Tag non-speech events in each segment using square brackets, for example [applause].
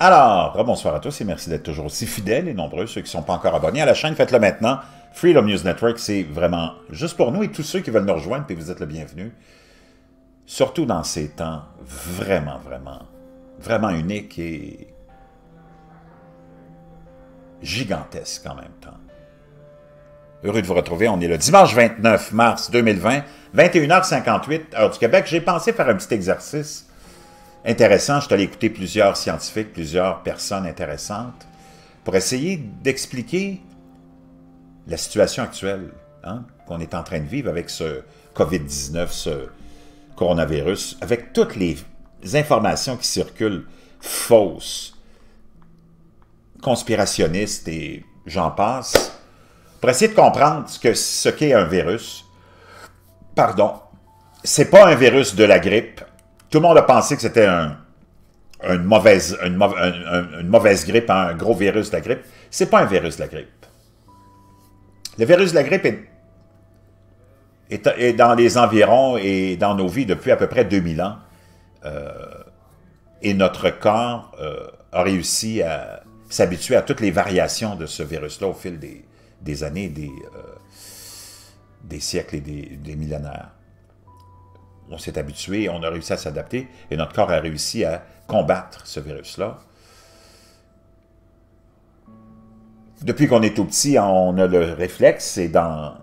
Alors, bonsoir à tous et merci d'être toujours aussi fidèles et nombreux. Ceux qui ne sont pas encore abonnés à la chaîne, faites-le maintenant. Freedom News Network, c'est vraiment juste pour nous et tous ceux qui veulent nous rejoindre, puis vous êtes le bienvenu. Surtout dans ces temps vraiment, vraiment, vraiment uniques et gigantesques en même temps. Heureux de vous retrouver. On est le dimanche 29 mars 2020, 21h58, heure du Québec. J'ai pensé faire un petit exercice intéressant, je suis allé écouter plusieurs scientifiques, plusieurs personnes intéressantes pour essayer d'expliquer la situation actuelle hein, qu'on est en train de vivre avec ce COVID-19, ce coronavirus, avec toutes les informations qui circulent fausses, conspirationnistes et j'en passe, pour essayer de comprendre ce qu'est ce un virus. Pardon, c'est pas un virus de la grippe, tout le monde a pensé que c'était une, mauvaise, grippe, hein, un gros virus de la grippe. C'est pas un virus de la grippe. Le virus de la grippe est, dans les environs et dans nos vies depuis à peu près 2000 ans. Euh, et notre corps euh, a réussi à s'habituer à toutes les variations de ce virus-là au fil des, années, euh, des, siècles et des millénaires on s'est habitué, on a réussi à s'adapter et notre corps a réussi à combattre ce virus-là. Depuis qu'on est tout petit, on a le réflexe, c'est dans,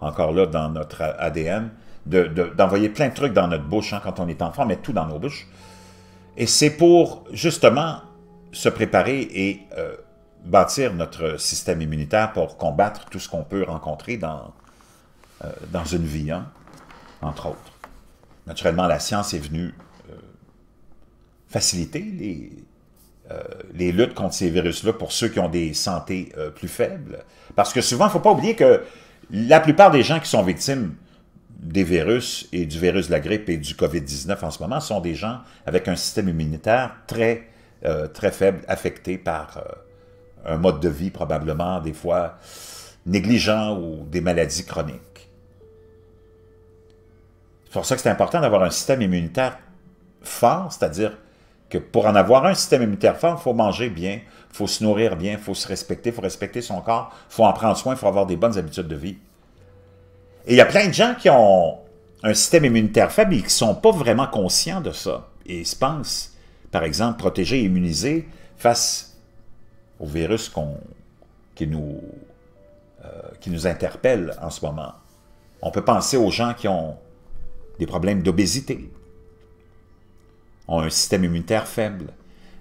encore là dans notre ADN, d'envoyer plein de trucs dans notre bouche hein, quand on est enfant, mais tout dans nos bouches. Et c'est pour justement se préparer et euh, bâtir notre système immunitaire pour combattre tout ce qu'on peut rencontrer dans, euh, dans une vie, hein, entre autres naturellement, la science est venue euh, faciliter euh, les, luttes contre ces virus-là pour ceux qui ont des santé euh, plus faibles. Parce que souvent, il ne faut pas oublier que la plupart des gens qui sont victimes des virus et du virus de la grippe et du COVID-19 en ce moment sont des gens avec un système immunitaire très, très faible, affecté par un mode de vie probablement des fois négligent ou des maladies chroniques. C'est pour ça que c'est important d'avoir un système immunitaire fort, c'est-à-dire que pour en avoir un système immunitaire fort, il faut manger bien, il faut se nourrir bien, il faut se respecter, il faut respecter son corps, il faut en prendre soin, il faut avoir des bonnes habitudes de vie. Et il y a plein de gens qui ont un système immunitaire faible et qui ne sont pas vraiment conscients de ça. Et ils se pensent, par exemple, protégés et immunisés face au virus qui, nous, euh, qui nous interpelle en ce moment. On peut penser aux gens qui ont des problèmes d'obésité, ont un système immunitaire faible.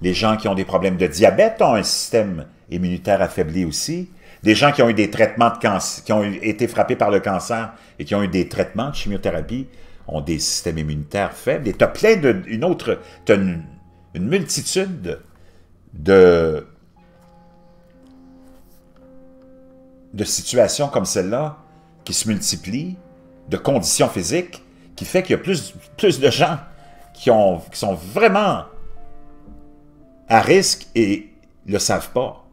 Les gens qui ont des problèmes de diabète ont un système immunitaire affaibli aussi. Des gens qui ont eu des traitements de cancer, qui ont été frappés par le cancer et qui ont eu des traitements de chimiothérapie ont des systèmes immunitaires faibles. Et tu as plein d'une une autre, une, multitude de, de situations comme celle-là qui se multiplient, de conditions physiques qui fait qu'il y a plus, plus de gens qui, ont, sont vraiment à risque et le savent pas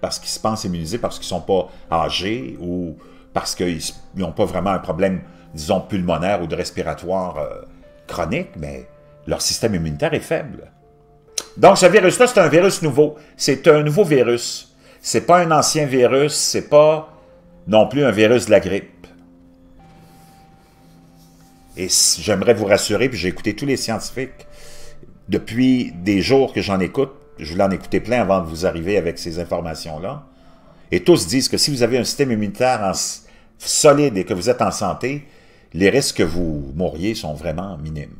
parce qu'ils se pensent immunisés, parce qu'ils sont pas âgés ou parce qu'ils n'ont pas vraiment un problème, disons, pulmonaire ou de respiratoire euh, chronique, mais leur système immunitaire est faible. Donc, ce virus-là, c'est un virus nouveau. C'est un nouveau virus. C'est pas un ancien virus, c'est pas non plus un virus de la grippe. Et j'aimerais vous rassurer, puis j'ai écouté tous les scientifiques. Depuis des jours que j'en écoute, je voulais en écouter plein avant de vous arriver avec ces informations-là. Et tous disent que si vous avez un système immunitaire solide et que vous êtes en santé, les risques que vous mourriez sont vraiment minimes.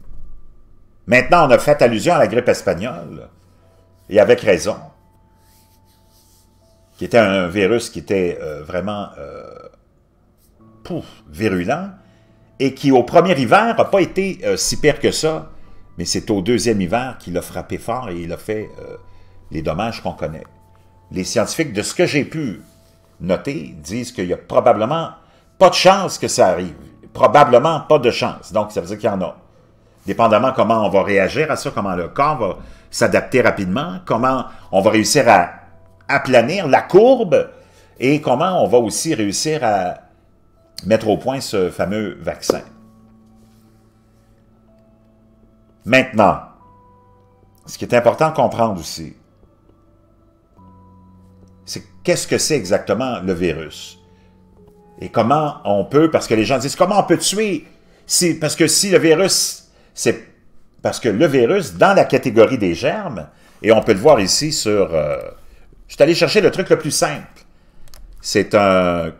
Maintenant, on a fait allusion à la grippe espagnole, et avec raison, qui était un virus qui était euh, vraiment euh, virulent, et qui, au premier hiver, n'a pas été euh, si pire que ça, mais c'est au deuxième hiver qu'il a frappé fort et il a fait euh, les dommages qu'on connaît. Les scientifiques, de ce que j'ai pu noter, disent qu'il n'y a probablement pas de chance que ça arrive. Probablement pas de chance. Donc, ça veut dire qu'il y en a. Dépendamment comment on va réagir à ça, comment le corps va s'adapter rapidement, comment on va réussir à aplanir la courbe et comment on va aussi réussir à mettre au point ce fameux vaccin. Maintenant, ce qui est important à comprendre aussi, c'est qu'est-ce que c'est exactement le virus? Et comment on peut, parce que les gens disent, comment on peut tuer? Si, parce que si le virus, c'est parce que le virus, dans la catégorie des germes, et on peut le voir ici sur... Euh, je suis allé chercher le truc le plus simple. C'est un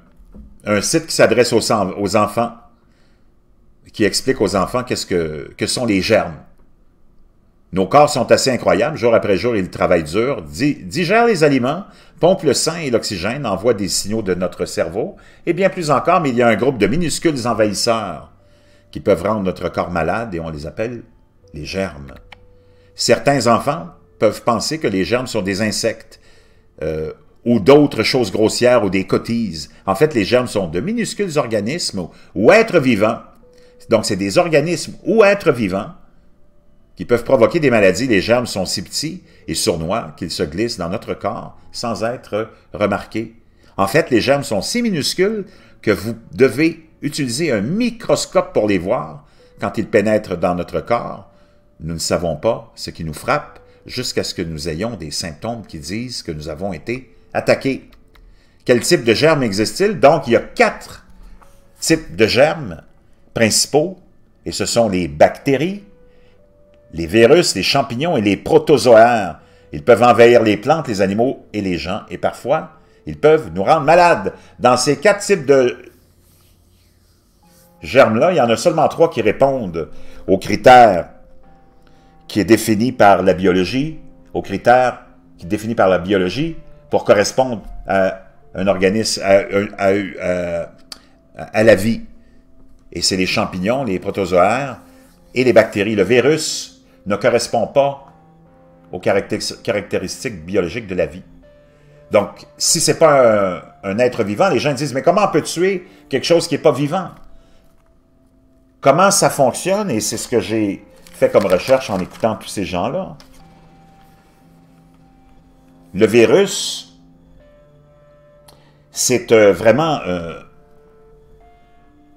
un site qui s'adresse aux, enfants, qui explique aux enfants qu'est-ce que, que sont les germes. Nos corps sont assez incroyables, jour après jour, ils travaillent dur, digèrent les aliments, pompent le sang et l'oxygène, envoient des signaux de notre cerveau, et bien plus encore, mais il y a un groupe de minuscules envahisseurs qui peuvent rendre notre corps malade et on les appelle les germes. Certains enfants peuvent penser que les germes sont des insectes, euh, ou d'autres choses grossières ou des cotises. En fait, les germes sont de minuscules organismes ou êtres vivants. Donc, c'est des organismes ou êtres vivants qui peuvent provoquer des maladies. Les germes sont si petits et sournois qu'ils se glissent dans notre corps sans être remarqués. En fait, les germes sont si minuscules que vous devez utiliser un microscope pour les voir quand ils pénètrent dans notre corps. Nous ne savons pas ce qui nous frappe jusqu'à ce que nous ayons des symptômes qui disent que nous avons été Attaquer Quel type de germe existe-t-il? Donc, il y a quatre types de germes principaux, et ce sont les bactéries, les virus, les champignons et les protozoaires. Ils peuvent envahir les plantes, les animaux et les gens, et parfois, ils peuvent nous rendre malades. Dans ces quatre types de germes-là, il y en a seulement trois qui répondent aux critères qui est défini par la biologie, aux critères qui est défini par la biologie, pour correspondre à un organisme, à, euh, à, la vie. Et c'est les champignons, les protozoaires et les bactéries. Le virus ne correspond pas aux caractéristiques biologiques de la vie. Donc, si ce n'est pas un, un, être vivant, les gens disent, mais comment on peut tuer quelque chose qui n'est pas vivant? Comment ça fonctionne? Et c'est ce que j'ai fait comme recherche en écoutant tous ces gens-là le virus, c'est euh, vraiment euh,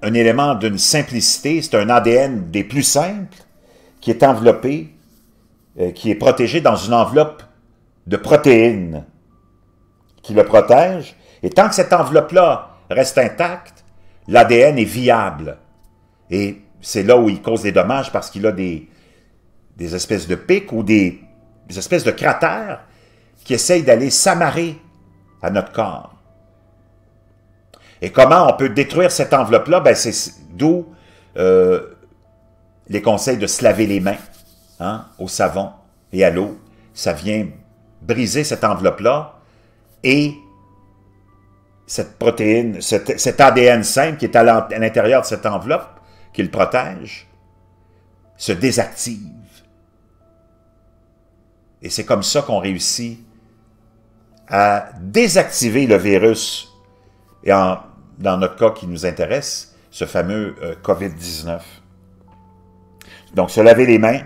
un élément d'une simplicité, c'est un ADN des plus simples qui est enveloppé, euh, qui est protégé dans une enveloppe de protéines qui le protège. Et tant que cette enveloppe-là reste intacte, l'ADN est viable. Et c'est là où il cause des dommages parce qu'il a des, des espèces de pics ou des, des espèces de cratères qui essaye d'aller s'amarrer à notre corps. Et comment on peut détruire cette enveloppe-là? Ben, c'est d'où euh, les conseils de se laver les mains hein, au savon et à l'eau. Ça vient briser cette enveloppe-là et cette protéine, cet ADN simple qui est à l'intérieur de cette enveloppe, qui le protège, se désactive. Et c'est comme ça qu'on réussit à désactiver le virus, et dans notre cas qui nous intéresse, ce fameux euh, COVID-19. Donc, se laver les mains,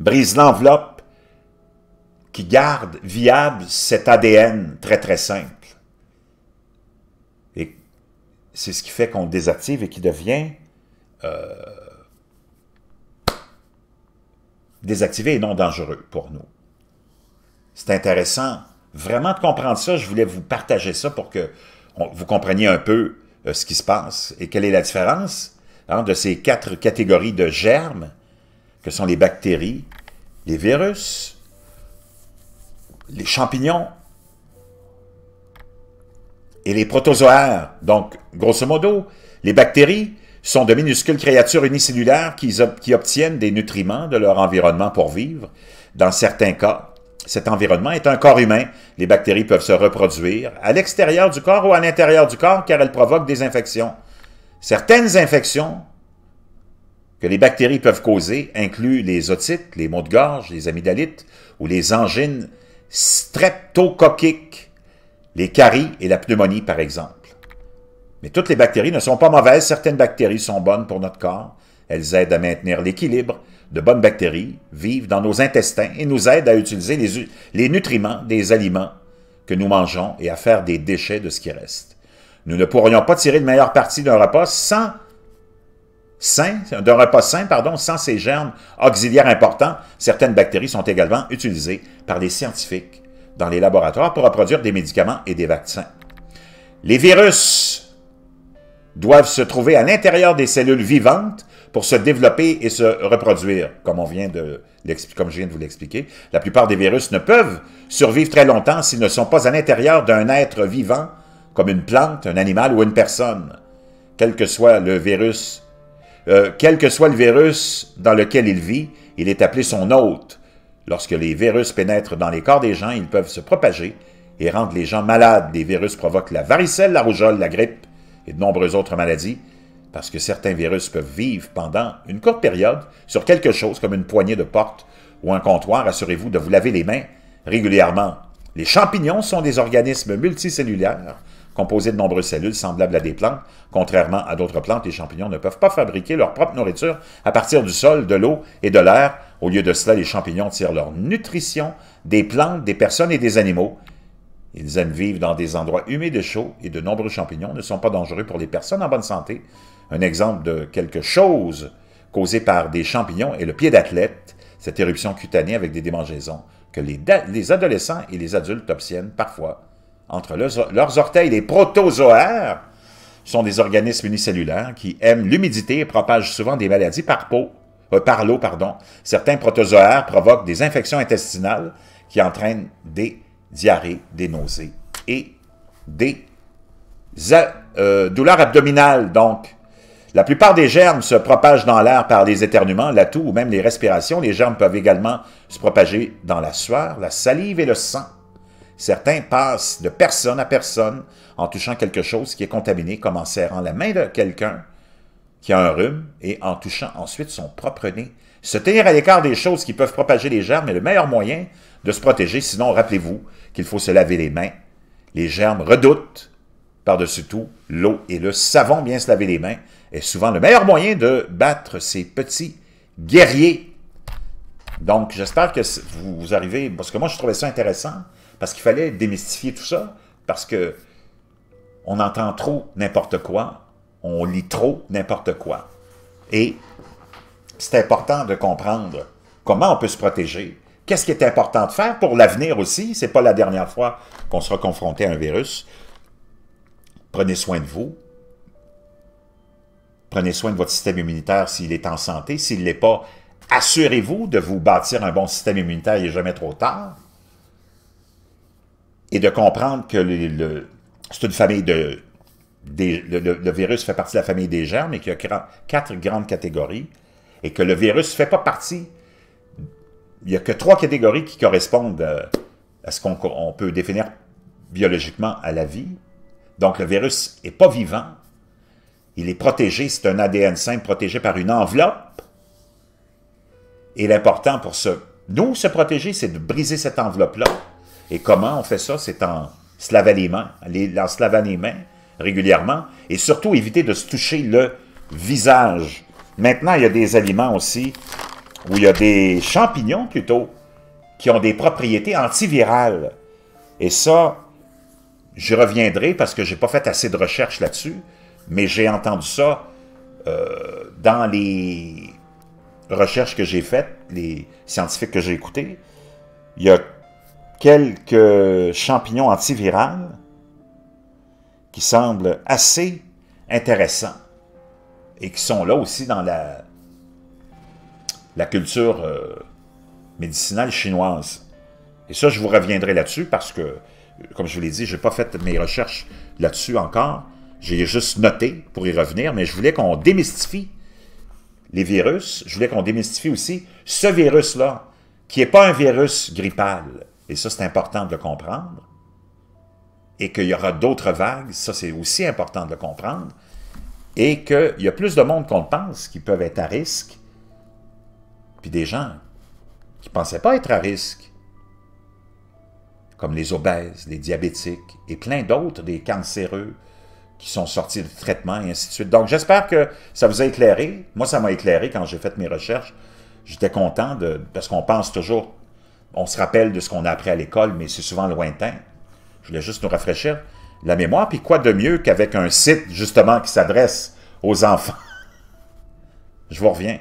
brise l'enveloppe qui garde viable cet ADN très, très simple. Et c'est ce qui fait qu'on désactive et qui devient euh, désactivé et non dangereux pour nous. C'est intéressant vraiment de comprendre ça, je voulais vous partager ça pour que vous compreniez un peu euh, ce qui se passe et quelle est la différence hein, de ces quatre catégories de germes que sont les bactéries, les virus, les champignons et les protozoaires. Donc, grosso modo, les bactéries sont de minuscules créatures unicellulaires qui obtiennent des nutriments de leur environnement pour vivre. Dans certains cas, cet environnement est un corps humain. Les bactéries peuvent se reproduire à l'extérieur du corps ou à l'intérieur du corps car elles provoquent des infections. Certaines infections que les bactéries peuvent causer incluent les otites, les maux de gorge, les amygdalites ou les angines streptocoquiques, les caries et la pneumonie par exemple. Mais toutes les bactéries ne sont pas mauvaises, certaines bactéries sont bonnes pour notre corps. Elles aident à maintenir l'équilibre de bonnes bactéries vivent dans nos intestins et nous aident à utiliser les, nutriments des aliments que nous mangeons et à faire des déchets de ce qui reste. Nous ne pourrions pas tirer de meilleure partie d'un repas sans sain, d'un repas sain, pardon, sans ces germes auxiliaires importants. Certaines bactéries sont également utilisées par les scientifiques dans les laboratoires pour produire des médicaments et des vaccins. Les virus doivent se trouver à l'intérieur des cellules vivantes pour se développer et se reproduire, comme, on vient de comme je viens de vous l'expliquer. La plupart des virus ne peuvent survivre très longtemps s'ils ne sont pas à l'intérieur d'un être vivant, comme une plante, un animal ou une personne. Quel que soit le virus, euh, quel que soit le virus dans lequel il vit, il est appelé son hôte. Lorsque les virus pénètrent dans les corps des gens, ils peuvent se propager et rendre les gens malades. Les virus provoquent la varicelle, la rougeole, la grippe et de nombreuses autres maladies parce que certains virus peuvent vivre pendant une courte période sur quelque chose comme une poignée de porte ou un comptoir, assurez-vous de vous laver les mains régulièrement. Les champignons sont des organismes multicellulaires composés de nombreuses cellules semblables à des plantes. Contrairement à d'autres plantes, les champignons ne peuvent pas fabriquer leur propre nourriture à partir du sol, de l'eau et de l'air. Au lieu de cela, les champignons tirent leur nutrition des plantes, des personnes et des animaux. Ils aiment vivre dans des endroits humides et chauds et de nombreux champignons ne sont pas dangereux pour les personnes en bonne santé un exemple de quelque chose causé par des champignons est le pied d'athlète, cette éruption cutanée avec des démangeaisons que les, adolescents et les adultes obtiennent parfois entre leurs, orteils. Les protozoaires sont des organismes unicellulaires qui aiment l'humidité et propagent souvent des maladies par peau, euh, par l'eau. Pardon. Certains protozoaires provoquent des infections intestinales qui entraînent des diarrhées, des nausées et des euh, douleurs abdominales, donc la plupart des germes se propagent dans l'air par les éternuements, la toux ou même les respirations. Les germes peuvent également se propager dans la sueur, la salive et le sang. Certains passent de personne à personne en touchant quelque chose qui est contaminé, comme en serrant la main de quelqu'un qui a un rhume et en touchant ensuite son propre nez. Se tenir à l'écart des choses qui peuvent propager les germes est le meilleur moyen de se protéger, sinon rappelez-vous qu'il faut se laver les mains. Les germes redoutent par-dessus tout l'eau et le savon, bien se laver les mains, est souvent le meilleur moyen de battre ces petits guerriers. Donc, j'espère que vous, vous, arrivez... Parce que moi, je trouvais ça intéressant, parce qu'il fallait démystifier tout ça, parce que on entend trop n'importe quoi, on lit trop n'importe quoi. Et c'est important de comprendre comment on peut se protéger, qu'est-ce qui est important de faire pour l'avenir aussi. C'est pas la dernière fois qu'on sera confronté à un virus. Prenez soin de vous, Prenez soin de votre système immunitaire s'il est en santé. S'il ne l'est pas, assurez-vous de vous bâtir un bon système immunitaire, il n'est jamais trop tard. Et de comprendre que le, c'est une famille de... le, virus fait partie de la famille des germes et qu'il y a quatre grandes catégories et que le virus ne fait pas partie... Il n'y a que trois catégories qui correspondent euh, à ce qu'on peut définir biologiquement à la vie. Donc, le virus n'est pas vivant, il est protégé, c'est un ADN simple protégé par une enveloppe. Et l'important pour se, nous se protéger, c'est de briser cette enveloppe-là. Et comment on fait ça? C'est en se lavant les mains, en se lavant les mains régulièrement et surtout éviter de se toucher le visage. Maintenant, il y a des aliments aussi où il y a des champignons plutôt qui ont des propriétés antivirales. Et ça, je reviendrai parce que je n'ai pas fait assez de recherches là-dessus. Mais j'ai entendu ça euh, dans les recherches que j'ai faites, les scientifiques que j'ai écoutés. Il y a quelques champignons antivirales qui semblent assez intéressants et qui sont là aussi dans la, la culture euh, médicinale chinoise. Et ça, je vous reviendrai là-dessus parce que, comme je vous l'ai dit, je n'ai pas fait mes recherches là-dessus encore, j'ai juste noté pour y revenir, mais je voulais qu'on démystifie les virus. Je voulais qu'on démystifie aussi ce virus-là, qui n'est pas un virus grippal. Et ça, c'est important de le comprendre. Et qu'il y aura d'autres vagues, ça, c'est aussi important de le comprendre. Et qu'il y a plus de monde qu'on le pense qui peuvent être à risque. Puis des gens qui ne pensaient pas être à risque, comme les obèses, les diabétiques et plein d'autres, des cancéreux, qui sont sortis de traitement et ainsi de suite. Donc, j'espère que ça vous a éclairé. Moi, ça m'a éclairé quand j'ai fait mes recherches. J'étais content de, parce qu'on pense toujours, on se rappelle de ce qu'on a appris à l'école, mais c'est souvent lointain. Je voulais juste nous rafraîchir la mémoire. Puis quoi de mieux qu'avec un site, justement, qui s'adresse aux enfants? [laughs] Je vous reviens.